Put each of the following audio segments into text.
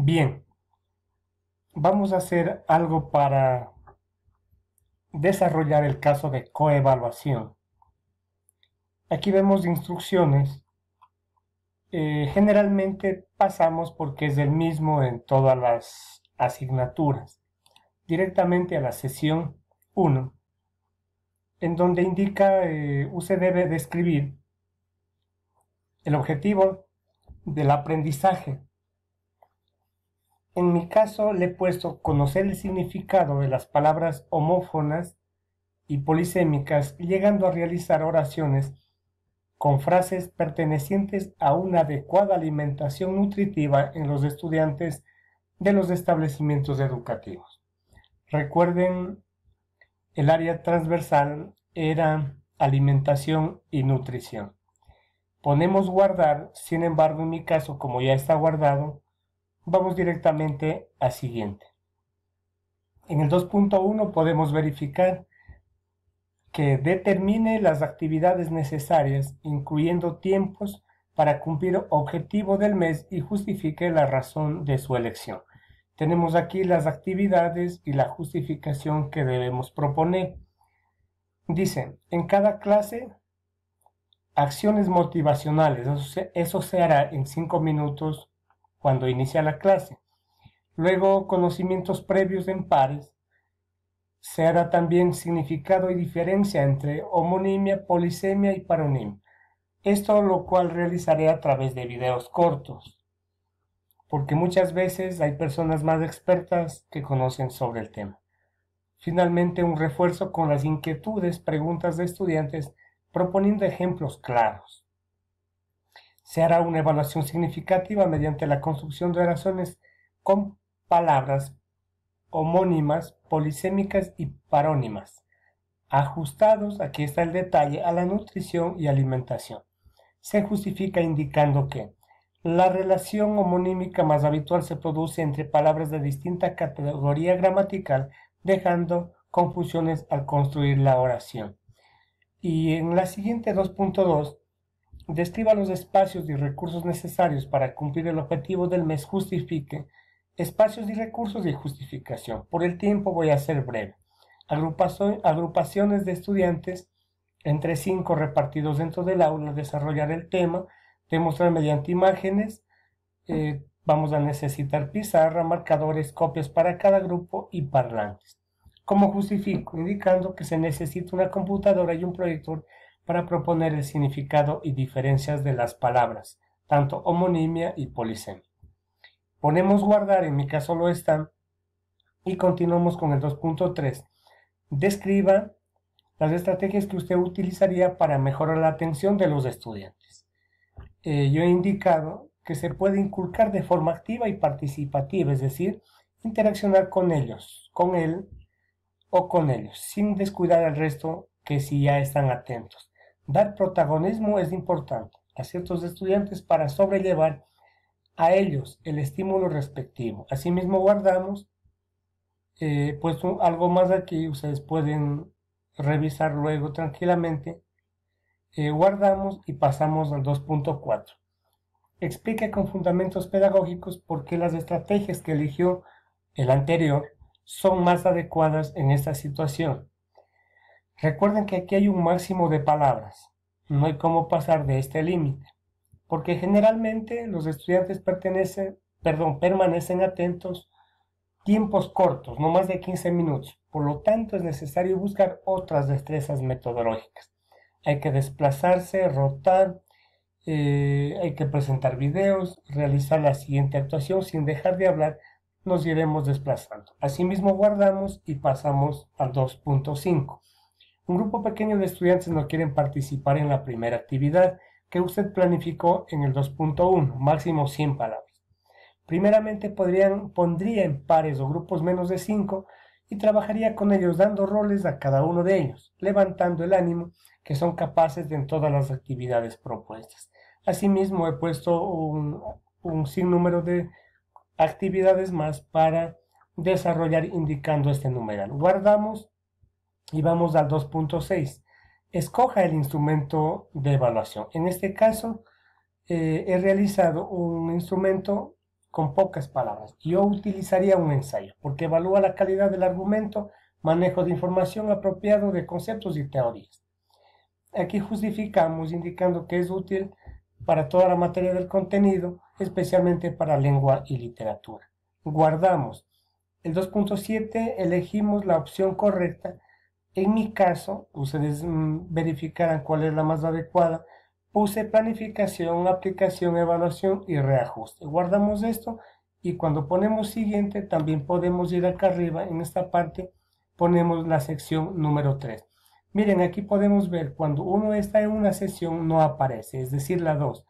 Bien, vamos a hacer algo para desarrollar el caso de coevaluación. Aquí vemos instrucciones. Eh, generalmente pasamos porque es el mismo en todas las asignaturas. Directamente a la sesión 1, en donde indica eh, usted debe describir el objetivo del aprendizaje en mi caso le he puesto conocer el significado de las palabras homófonas y polisémicas, llegando a realizar oraciones con frases pertenecientes a una adecuada alimentación nutritiva en los estudiantes de los establecimientos educativos. Recuerden, el área transversal era alimentación y nutrición. Ponemos guardar, sin embargo en mi caso como ya está guardado, vamos directamente a siguiente. En el 2.1 podemos verificar que determine las actividades necesarias, incluyendo tiempos para cumplir objetivo del mes y justifique la razón de su elección. Tenemos aquí las actividades y la justificación que debemos proponer. dicen en cada clase, acciones motivacionales. Eso se, hará en cinco minutos cuando inicia la clase. Luego, conocimientos previos en pares. Se hará también significado y diferencia entre homonimia, polisemia y paronimia. Esto lo cual realizaré a través de videos cortos, porque muchas veces hay personas más expertas que conocen sobre el tema. Finalmente, un refuerzo con las inquietudes, preguntas de estudiantes, proponiendo ejemplos claros. Se hará una evaluación significativa mediante la construcción de oraciones con palabras homónimas, polisémicas y parónimas, ajustados, aquí está el detalle, a la nutrición y alimentación. Se justifica indicando que la relación homonímica más habitual se produce entre palabras de distinta categoría gramatical, dejando confusiones al construir la oración. Y en la siguiente 2.2 describa los espacios y recursos necesarios para cumplir el objetivo del mes, justifique espacios y recursos y justificación. Por el tiempo voy a ser breve. agrupaciones de estudiantes entre cinco repartidos dentro del aula, desarrollar el tema, demostrar mediante imágenes, eh, vamos a necesitar pizarra, marcadores, copias para cada grupo y parlantes. ¿Cómo justifico? Indicando que se necesita una computadora y un proyector para proponer el significado y diferencias de las palabras, tanto homonimia y polisemia. Ponemos guardar, en mi caso lo están, y continuamos con el 2.3. Describa las estrategias que usted utilizaría para mejorar la atención de los estudiantes. Eh, yo he indicado que se puede inculcar de forma activa y participativa, es decir, interaccionar con ellos, con él o con ellos, sin descuidar al resto que si ya están atentos. Dar protagonismo es importante a ciertos estudiantes para sobrellevar a ellos el estímulo respectivo. Asimismo guardamos, eh, pues algo más aquí, ustedes pueden revisar luego tranquilamente. Eh, guardamos y pasamos al 2.4. Explique con fundamentos pedagógicos por qué las estrategias que eligió el anterior son más adecuadas en esta situación. Recuerden que aquí hay un máximo de palabras. No hay cómo pasar de este límite, porque generalmente los estudiantes permanecen atentos tiempos cortos, no más de 15 minutos. Por lo tanto, es necesario buscar otras destrezas metodológicas. Hay que desplazarse, rotar, eh, hay que presentar videos, realizar la siguiente actuación sin dejar de hablar, nos iremos desplazando. Asimismo, guardamos y pasamos al 2.5 un grupo pequeño de estudiantes no quieren participar en la primera actividad que usted planificó en el 2.1, máximo 100 palabras. Primeramente podrían, pondría en pares o grupos menos de 5 y trabajaría con ellos dando roles a cada uno de ellos, levantando el ánimo que son capaces de en todas las actividades propuestas. Asimismo, he puesto un, un sinnúmero de actividades más para desarrollar indicando este numeral. Guardamos y vamos al 2.6. Escoja el instrumento de evaluación. En este caso, eh, he realizado un instrumento con pocas palabras. Yo utilizaría un ensayo, porque evalúa la calidad del argumento, manejo de información apropiado de conceptos y teorías. Aquí justificamos indicando que es útil para toda la materia del contenido, especialmente para lengua y literatura. Guardamos. El 2.7 elegimos la opción correcta en mi caso, ustedes mm, verificarán cuál es la más adecuada. Puse planificación, aplicación, evaluación y reajuste. Guardamos esto y cuando ponemos siguiente también podemos ir acá arriba. En esta parte ponemos la sección número 3. Miren, aquí podemos ver cuando uno está en una sesión no aparece, es decir, la 2.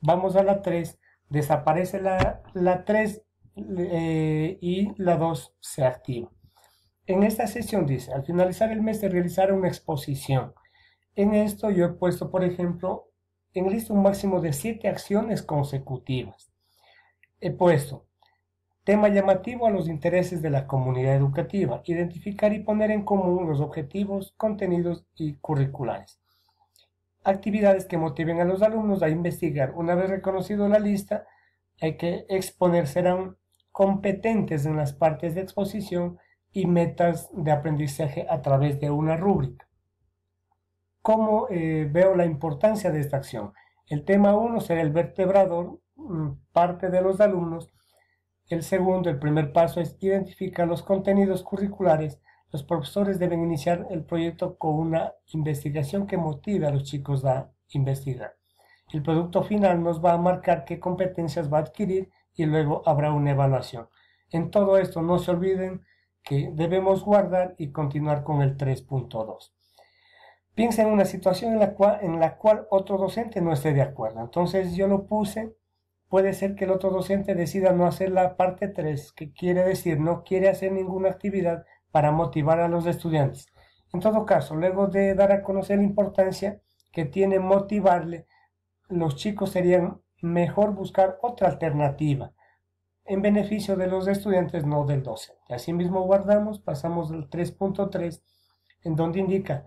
Vamos a la 3, desaparece la, la 3 eh, y la 2 se activa. En esta sesión dice, al finalizar el mes de realizar una exposición. En esto yo he puesto, por ejemplo, en lista un máximo de siete acciones consecutivas. He puesto tema llamativo a los intereses de la comunidad educativa, identificar y poner en común los objetivos, contenidos y curriculares. Actividades que motiven a los alumnos a investigar. Una vez reconocido la lista, hay que exponer, serán competentes en las partes de exposición y metas de aprendizaje a través de una rúbrica. ¿Cómo eh, veo la importancia de esta acción? El tema uno será el vertebrador, mm, parte de los alumnos. El segundo, el primer paso es identificar los contenidos curriculares. Los profesores deben iniciar el proyecto con una investigación que motive a los chicos a investigar. El producto final nos va a marcar qué competencias va a adquirir y luego habrá una evaluación. En todo esto no se olviden que debemos guardar y continuar con el 3.2. Piensa en una situación en la, cual, en la cual otro docente no esté de acuerdo. Entonces yo lo puse, puede ser que el otro docente decida no hacer la parte 3, que quiere decir no quiere hacer ninguna actividad para motivar a los estudiantes. En todo caso, luego de dar a conocer la importancia que tiene motivarle, los chicos serían mejor buscar otra alternativa en beneficio de los estudiantes, no del docente. Asimismo, guardamos, pasamos al 3.3, en donde indica,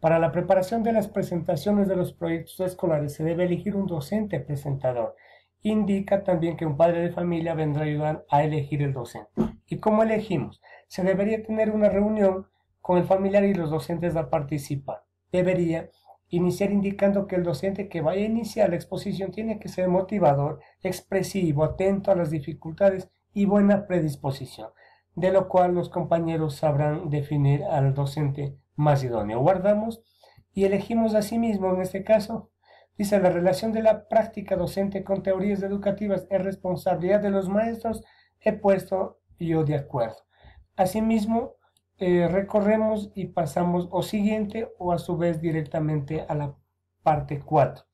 para la preparación de las presentaciones de los proyectos escolares se debe elegir un docente presentador. Indica también que un padre de familia vendrá a ayudar a elegir el docente. ¿Y cómo elegimos? Se debería tener una reunión con el familiar y los docentes a participar. Debería Iniciar indicando que el docente que vaya a iniciar la exposición tiene que ser motivador, expresivo, atento a las dificultades y buena predisposición, de lo cual los compañeros sabrán definir al docente más idóneo. Guardamos y elegimos asimismo, en este caso, dice la relación de la práctica docente con teorías educativas es responsabilidad de los maestros, he puesto yo de acuerdo. Asimismo, eh, recorremos y pasamos o siguiente o a su vez directamente a la parte 4.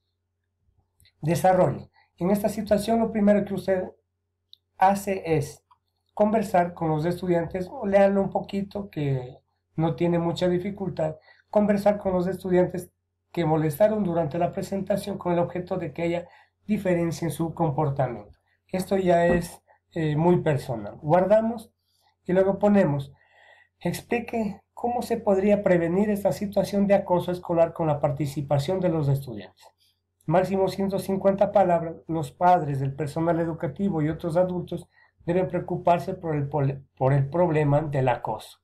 Desarrollo. En esta situación lo primero que usted hace es conversar con los estudiantes o leanlo un poquito que no tiene mucha dificultad. Conversar con los estudiantes que molestaron durante la presentación con el objeto de que haya diferencia en su comportamiento. Esto ya es eh, muy personal. Guardamos y luego ponemos explique cómo se podría prevenir esta situación de acoso escolar con la participación de los estudiantes. Máximo 150 palabras, los padres, el personal educativo y otros adultos deben preocuparse por el, por el problema del acoso.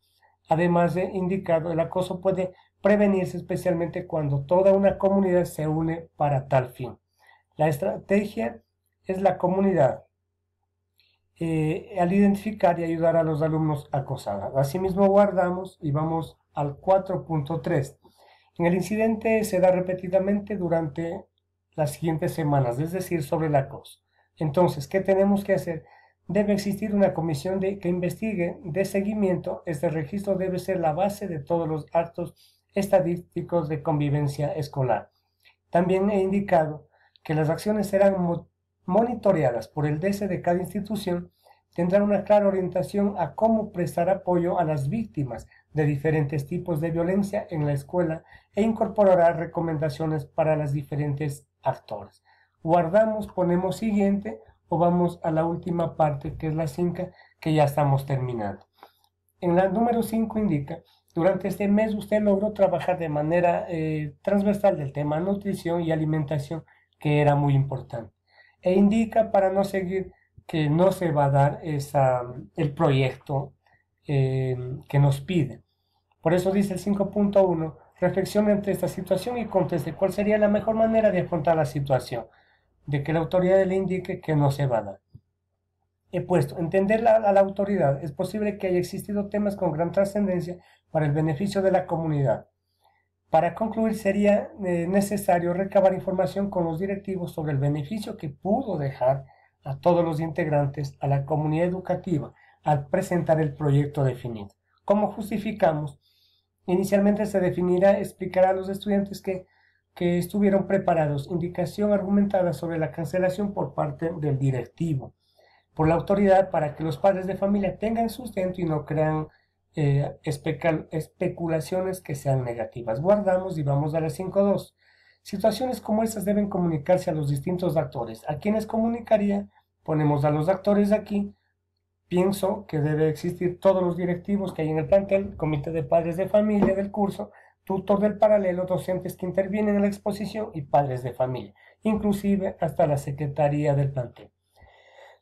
Además de indicado, el acoso puede prevenirse especialmente cuando toda una comunidad se une para tal fin. La estrategia es la comunidad, eh, al identificar y ayudar a los alumnos acosados. Asimismo, guardamos y vamos al 4.3. En el incidente se da repetidamente durante las siguientes semanas, es decir, sobre la acoso. Entonces, ¿qué tenemos que hacer? Debe existir una comisión de, que investigue de seguimiento. Este registro debe ser la base de todos los actos estadísticos de convivencia escolar. También he indicado que las acciones serán monitoreadas por el DC de cada institución, tendrán una clara orientación a cómo prestar apoyo a las víctimas de diferentes tipos de violencia en la escuela e incorporará recomendaciones para las diferentes actores. Guardamos, ponemos siguiente o vamos a la última parte que es la 5 que ya estamos terminando. En la número 5 indica, durante este mes usted logró trabajar de manera eh, transversal del tema nutrición y alimentación que era muy importante e indica para no seguir que no se va a dar esa, el proyecto eh, que nos pide. Por eso dice el 5.1, reflexione ante esta situación y conteste cuál sería la mejor manera de afrontar la situación, de que la autoridad le indique que no se va a dar. He puesto, entender a la autoridad, es posible que haya existido temas con gran trascendencia para el beneficio de la comunidad. Para concluir, sería eh, necesario recabar información con los directivos sobre el beneficio que pudo dejar a todos los integrantes, a la comunidad educativa, al presentar el proyecto definido. ¿Cómo justificamos? Inicialmente se definirá, explicará a los estudiantes que, que estuvieron preparados, indicación argumentada sobre la cancelación por parte del directivo, por la autoridad para que los padres de familia tengan sustento y no crean eh, especulaciones que sean negativas. Guardamos y vamos a la 5.2. Situaciones como estas deben comunicarse a los distintos actores. ¿A quienes comunicaría? Ponemos a los actores aquí. Pienso que debe existir todos los directivos que hay en el plantel, comité de padres de familia del curso, tutor del paralelo, docentes que intervienen en la exposición y padres de familia, inclusive hasta la secretaría del plantel.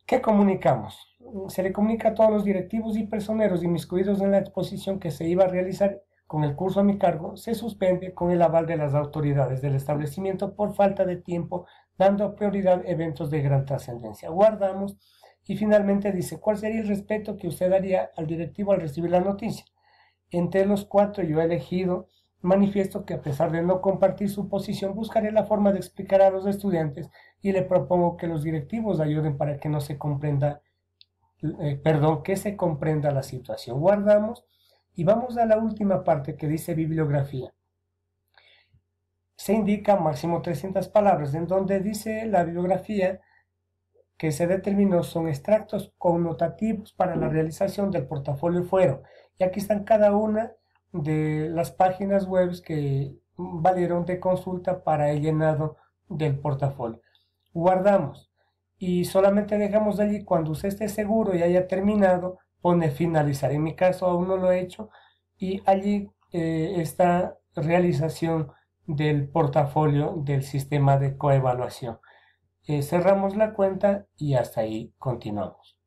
¿Qué comunicamos? se le comunica a todos los directivos y personeros inmiscuidos en la exposición que se iba a realizar con el curso a mi cargo, se suspende con el aval de las autoridades del establecimiento por falta de tiempo, dando prioridad a eventos de gran trascendencia. Guardamos y finalmente dice, ¿cuál sería el respeto que usted daría al directivo al recibir la noticia? Entre los cuatro yo he elegido manifiesto que a pesar de no compartir su posición, buscaré la forma de explicar a los estudiantes y le propongo que los directivos ayuden para que no se comprenda eh, perdón, que se comprenda la situación. Guardamos y vamos a la última parte que dice bibliografía. Se indica máximo 300 palabras, en donde dice la bibliografía que se determinó son extractos connotativos para la realización del portafolio fuero. Y aquí están cada una de las páginas web que valieron de consulta para el llenado del portafolio. Guardamos y solamente dejamos de allí cuando usted esté seguro y haya terminado, pone finalizar. En mi caso aún no lo he hecho y allí eh, está realización del portafolio del sistema de coevaluación. Eh, cerramos la cuenta y hasta ahí continuamos.